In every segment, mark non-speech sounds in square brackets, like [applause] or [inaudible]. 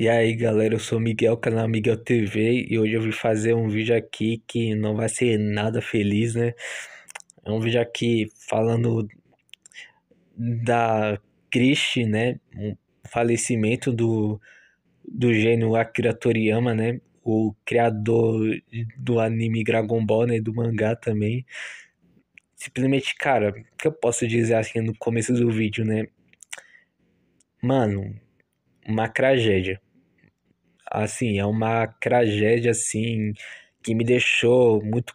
E aí galera, eu sou o Miguel, canal Miguel TV e hoje eu vim fazer um vídeo aqui que não vai ser nada feliz, né? É um vídeo aqui falando da Krish, né? Um falecimento do, do gênio Akira Toriyama, né? O criador do anime Dragon Ball, né? Do mangá também. Simplesmente, cara, o que eu posso dizer assim no começo do vídeo, né? Mano, uma tragédia assim, é uma tragédia assim que me deixou muito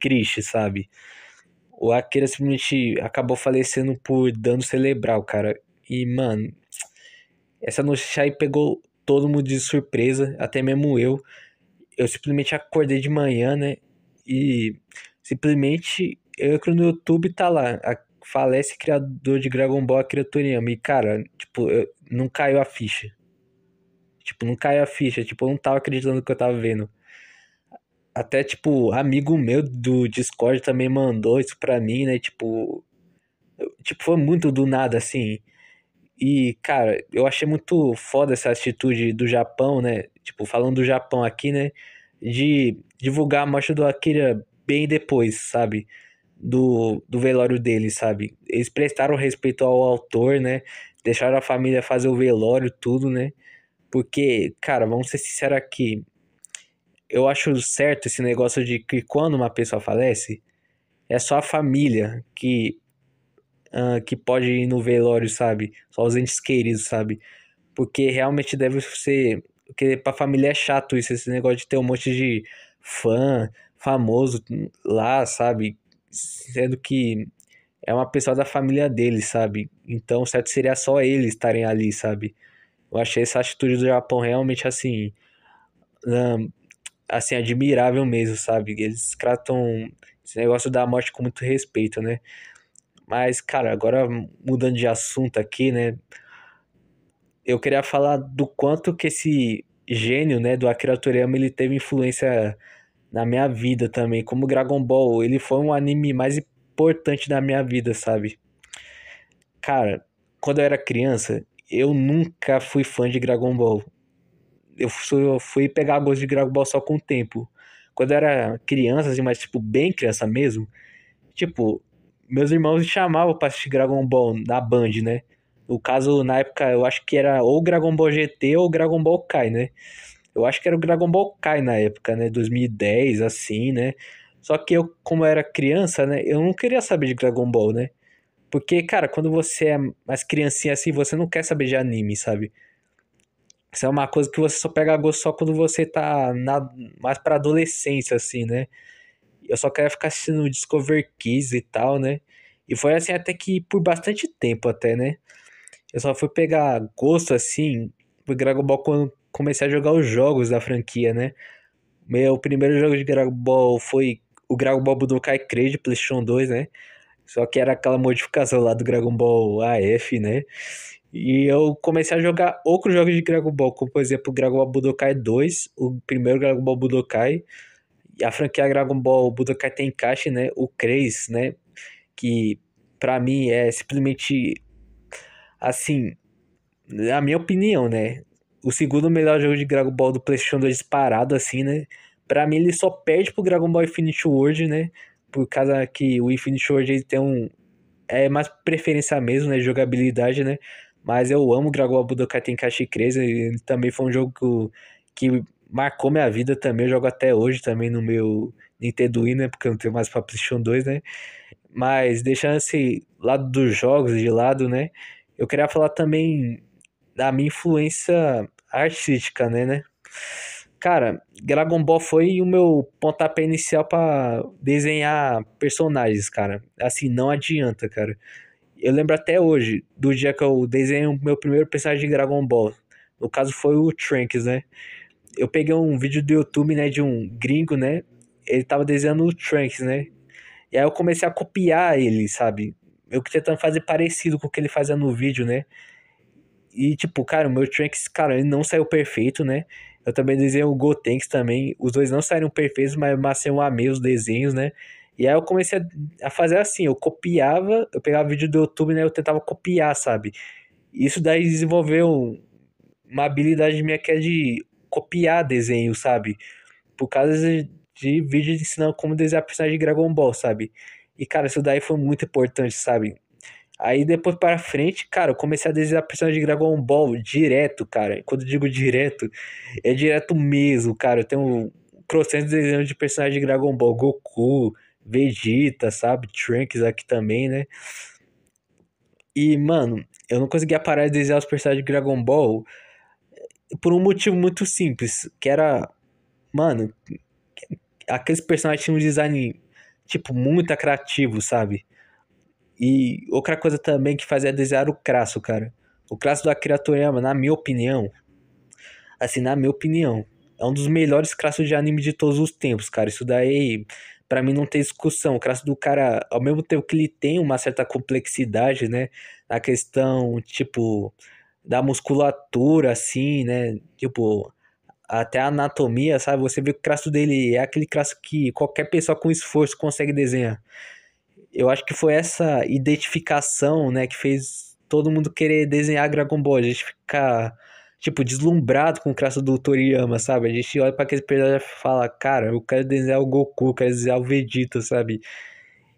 triste, sabe? O Akira simplesmente acabou falecendo por dano cerebral, cara. E, mano, essa notícia aí pegou todo mundo de surpresa, até mesmo eu. Eu simplesmente acordei de manhã, né? E simplesmente eu entro no YouTube tá lá. A, falece criador de Dragon Ball Akira Toriyama. E, cara, tipo, eu, não caiu a ficha. Tipo, não caiu a ficha, tipo, eu não tava acreditando no que eu tava vendo. Até, tipo, amigo meu do Discord também mandou isso pra mim, né? Tipo, eu, tipo foi muito do nada, assim. E, cara, eu achei muito foda essa atitude do Japão, né? Tipo, falando do Japão aqui, né? De divulgar a morte do Akira bem depois, sabe? Do, do velório dele, sabe? Eles prestaram respeito ao autor, né? Deixaram a família fazer o velório, tudo, né? Porque, cara, vamos ser sinceros aqui. Eu acho certo esse negócio de que quando uma pessoa falece, é só a família que, uh, que pode ir no velório, sabe? Só os entes queridos, sabe? Porque realmente deve ser. Porque pra família é chato isso, esse negócio de ter um monte de fã, famoso lá, sabe? Sendo que é uma pessoa da família dele, sabe? Então, certo seria só eles estarem ali, sabe? Eu achei essa atitude do Japão realmente assim. assim, admirável mesmo, sabe? Eles tratam esse negócio da morte com muito respeito, né? Mas, cara, agora mudando de assunto aqui, né? Eu queria falar do quanto que esse gênio, né, do Akira Toriyama, ele teve influência na minha vida também. Como Dragon Ball, ele foi um anime mais importante da minha vida, sabe? Cara, quando eu era criança, eu nunca fui fã de Dragon Ball. Eu fui, eu fui pegar gosto de Dragon Ball só com o tempo. Quando eu era criança, assim, mas tipo, bem criança mesmo, tipo, meus irmãos me chamavam pra assistir Dragon Ball na Band, né? No caso, na época, eu acho que era ou Dragon Ball GT ou Dragon Ball Kai, né? Eu acho que era o Dragon Ball Kai na época, né? 2010, assim, né? Só que eu, como eu era criança, né? Eu não queria saber de Dragon Ball, né? Porque, cara, quando você é mais criancinha assim, você não quer saber de anime, sabe? Isso é uma coisa que você só pega gosto só quando você tá na, mais pra adolescência, assim, né? Eu só queria ficar assistindo Discover Kids e tal, né? E foi assim até que por bastante tempo até, né? Eu só fui pegar gosto, assim, por Dragon Ball quando comecei a jogar os jogos da franquia, né? Meu primeiro jogo de Dragon Ball foi o Dragon Ball Budokai Crazy PlayStation 2, né? Só que era aquela modificação lá do Dragon Ball AF, né? E eu comecei a jogar outros jogos de Dragon Ball, como por exemplo Dragon Ball Budokai 2, o primeiro Dragon Ball Budokai, a franquia Dragon Ball Budokai Tenkaichi, né? O 3, né? Que para mim é simplesmente assim, na minha opinião, né? O segundo melhor jogo de Dragon Ball do PlayStation 2 disparado assim, né? Pra mim ele só perde pro Dragon Ball Infinity World, né? por causa que o Infinite Ward ele tem um é mais preferência mesmo, né, jogabilidade, né? Mas eu amo Dragon Ball Budokai Tenkaichi 3, ele também foi um jogo que, marcou minha vida também, eu jogo até hoje também no meu Nintendo Wii, né, porque eu não tenho mais para PlayStation 2, né? Mas deixando esse lado dos jogos de lado, né? Eu queria falar também da minha influência artística, né, né? Cara, Dragon Ball foi o meu pontapé inicial para desenhar personagens, cara. Assim, não adianta, cara. Eu lembro até hoje do dia que eu desenhei o meu primeiro personagem de Dragon Ball. No caso foi o Trunks, né? Eu peguei um vídeo do YouTube, né, de um gringo, né? Ele tava desenhando o Trunks, né? E aí eu comecei a copiar ele, sabe? Eu tentando fazer parecido com o que ele fazia no vídeo, né? E tipo, cara, o meu Trunks, cara, ele não saiu perfeito, né? Eu também desenhei o Gotenks também. Os dois não saíram perfeitos, mas, mas eu amei os desenhos, né? E aí eu comecei a, a fazer assim, eu copiava, eu pegava vídeo do YouTube, né? Eu tentava copiar, sabe? Isso daí desenvolveu uma habilidade minha que é de copiar desenho, sabe? Por causa de, de vídeo ensinando como desenhar personagem de Dragon Ball, sabe? E, cara, isso daí foi muito importante, sabe? Aí depois para frente, cara, eu comecei a desenhar personagem de Dragon Ball direto, cara. Quando eu digo direto, é direto mesmo, cara. Eu tenho de desenhos de personagem de Dragon Ball, Goku, Vegeta, sabe? Trunks aqui também, né? E, mano, eu não conseguia parar de desenhar os personagens de Dragon Ball por um motivo muito simples, que era, mano, aqueles personagens tinham um design, tipo, muito criativo, sabe? E outra coisa também que fazia desenhar o Crasso, cara. O Crasso da Akira na minha opinião, assim, na minha opinião, é um dos melhores crassos de anime de todos os tempos, cara. Isso daí, para mim, não tem discussão. O crasso do cara, ao mesmo tempo que ele tem uma certa complexidade, né? Na questão, tipo, da musculatura, assim, né? Tipo, até a anatomia, sabe? Você vê que o crasso dele é aquele crasso que qualquer pessoa com esforço consegue desenhar eu acho que foi essa identificação, né, que fez todo mundo querer desenhar Dragon Ball. A gente fica, tipo, deslumbrado com o traço do Toriyama, sabe? A gente olha para aquele personagem e fala, cara, eu quero desenhar o Goku, eu quero desenhar o Vegeta, sabe?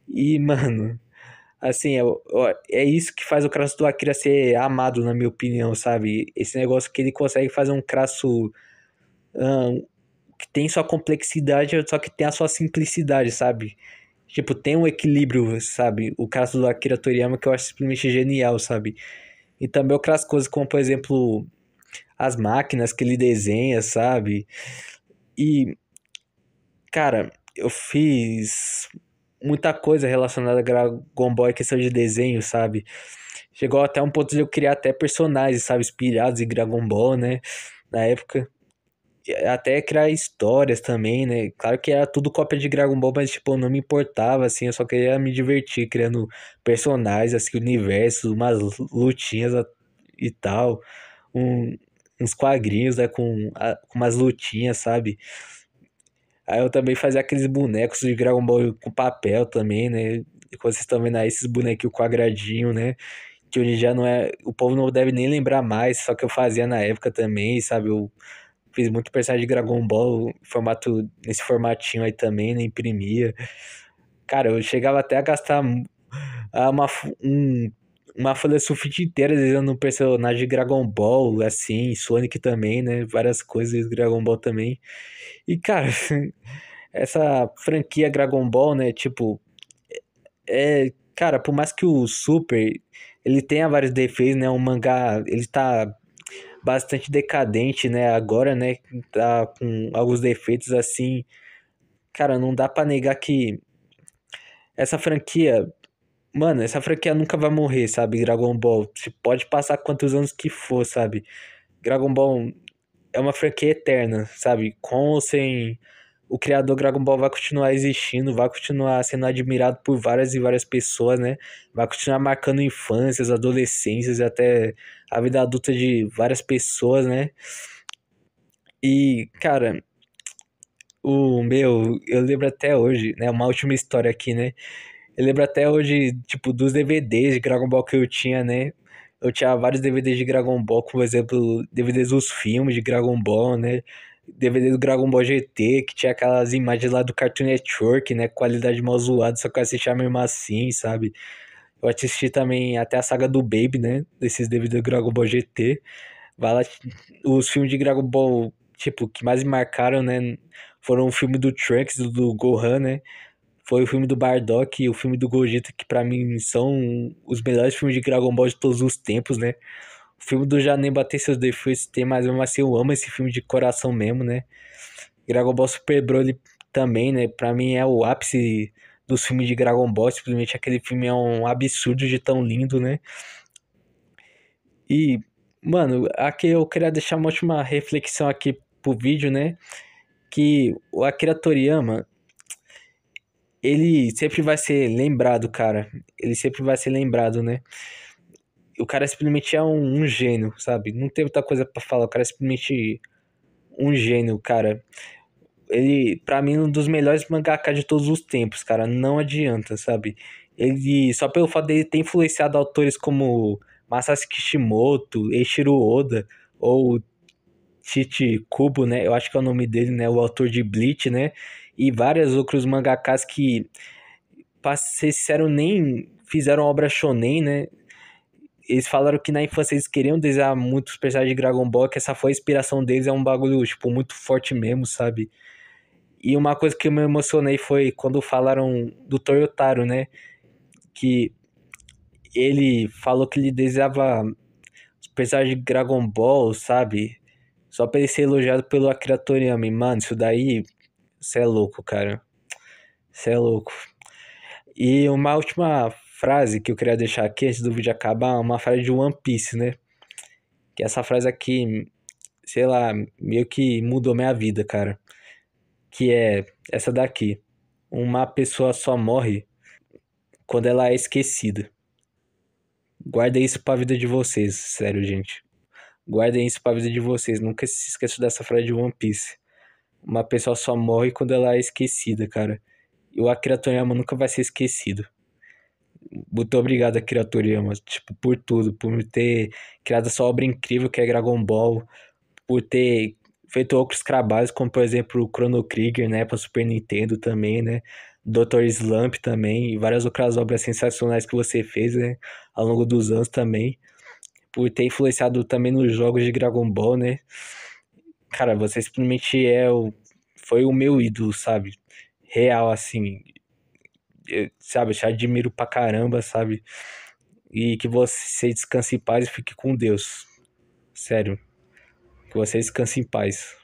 E, mano, assim, é, é isso que faz o traço do Akira ser amado, na minha opinião, sabe? Esse negócio que ele consegue fazer um traço... Um, que tem sua complexidade, só que tem a sua simplicidade, sabe? Tipo, tem um equilíbrio, sabe? O caso do Akira Toriyama que eu acho simplesmente genial, sabe? E também outras coisas, como por exemplo, as máquinas que ele desenha, sabe? E. Cara, eu fiz muita coisa relacionada a Dragon Ball questão de desenho, sabe? Chegou até um ponto de eu criar até personagens, sabe? Inspirados em Dragon Ball, né? Na época até criar histórias também, né? Claro que era tudo cópia de Dragon Ball, mas tipo, eu não me importava, assim, eu só queria me divertir criando personagens, assim, universo, umas lutinhas e tal, um, uns quadrinhos, né, com, a, com umas lutinhas, sabe? Aí eu também fazia aqueles bonecos de Dragon Ball com papel também, né? Como vocês estão vendo aí, esses bonequinhos quadradinhos, né? Que hoje já não é. O povo não deve nem lembrar mais, só que eu fazia na época também, sabe? Eu Fiz muito personagem de Dragon Ball formato, nesse formatinho aí também, né? Imprimia. Cara, eu chegava até a gastar ah, uma, um, uma folha sulfite inteira desenhando um personagem de Dragon Ball, assim, Sonic também, né? Várias coisas de Dragon Ball também. E, cara, [laughs] essa franquia Dragon Ball, né? Tipo, é, é, cara, por mais que o Super ele tenha vários defeitos, né? O mangá, ele tá bastante decadente, né? Agora, né? Tá com alguns defeitos assim. Cara, não dá para negar que essa franquia. Mano, essa franquia nunca vai morrer, sabe? Dragon Ball. Você pode passar quantos anos que for, sabe? Dragon Ball é uma franquia eterna, sabe? Com ou sem o criador Dragon Ball vai continuar existindo, vai continuar sendo admirado por várias e várias pessoas, né? Vai continuar marcando infâncias, adolescências e até a vida adulta de várias pessoas, né? E, cara, o meu, eu lembro até hoje, né? Uma última história aqui, né? Eu lembro até hoje, tipo, dos DVDs de Dragon Ball que eu tinha, né? Eu tinha vários DVDs de Dragon Ball, como exemplo, DVDs dos filmes de Dragon Ball, né? DVD do Dragon Ball GT, que tinha aquelas imagens lá do Cartoon Network, né? Qualidade mal zoada, só que eu assistia mesmo assim, sabe? Eu assisti também até a saga do Baby, né? Desses DVD do Dragon Ball GT. Vai lá, os filmes de Dragon Ball, tipo, que mais me marcaram, né? Foram o filme do Trunks, do, do Gohan, né? Foi o filme do Bardock e o filme do Gogeta, que para mim são os melhores filmes de Dragon Ball de todos os tempos, né? O filme do Janem bater seus defeitos tem mais mas assim, eu amo esse filme de coração mesmo, né? Dragon Ball Super Broly também, né? Pra mim é o ápice dos filmes de Dragon Ball. Simplesmente aquele filme é um absurdo de tão lindo, né? E, mano, aqui eu queria deixar uma última reflexão aqui pro vídeo, né? Que o Akira Toriyama, ele sempre vai ser lembrado, cara. Ele sempre vai ser lembrado, né? o cara é simplesmente é um, um gênio, sabe? Não tem outra coisa para falar, o cara é simplesmente um gênio, cara. Ele, para mim, é um dos melhores mangakas de todos os tempos, cara. Não adianta, sabe? Ele, só pelo fato dele ter influenciado autores como Masashi Kishimoto, Eiichiro Oda ou Tite Kubo, né? Eu acho que é o nome dele, né? O autor de Bleach, né? E vários outros mangakas que, pra ser sincero, nem fizeram obra shonen, né? eles falaram que na infância eles queriam desenhar muitos personagens de Dragon Ball, que essa foi a inspiração deles, é um bagulho, tipo, muito forte mesmo, sabe? E uma coisa que eu me emocionei foi quando falaram do Toyotaro, né? Que ele falou que ele desejava os personagens de Dragon Ball, sabe? Só pra ele ser elogiado pelo Akira Toriyama. mano, isso daí. Você é louco, cara. Você é louco. E uma última frase que eu queria deixar aqui antes do vídeo acabar, uma frase de One Piece, né? Que é essa frase aqui, sei lá, meio que mudou minha vida, cara. Que é essa daqui. Uma pessoa só morre quando ela é esquecida. Guardem isso pra vida de vocês, sério, gente. Guardem isso pra vida de vocês. Nunca se esqueçam dessa frase de One Piece. Uma pessoa só morre quando ela é esquecida, cara. E o Akira Toriyama nunca vai ser esquecido muito obrigado a mas tipo, por tudo, por me ter criado essa obra incrível que é Dragon Ball, por ter feito outros trabalhos, como por exemplo o Chrono Trigger, né, para Super Nintendo também, né, Dr. Slump também, e várias outras obras sensacionais que você fez, né, ao longo dos anos também, por ter influenciado também nos jogos de Dragon Ball, né, cara, você simplesmente é o, foi o meu ídolo, sabe, real, assim, sabe, te admiro pra caramba, sabe? E que você descanse em paz e fique com Deus. Sério. Que você descanse em paz.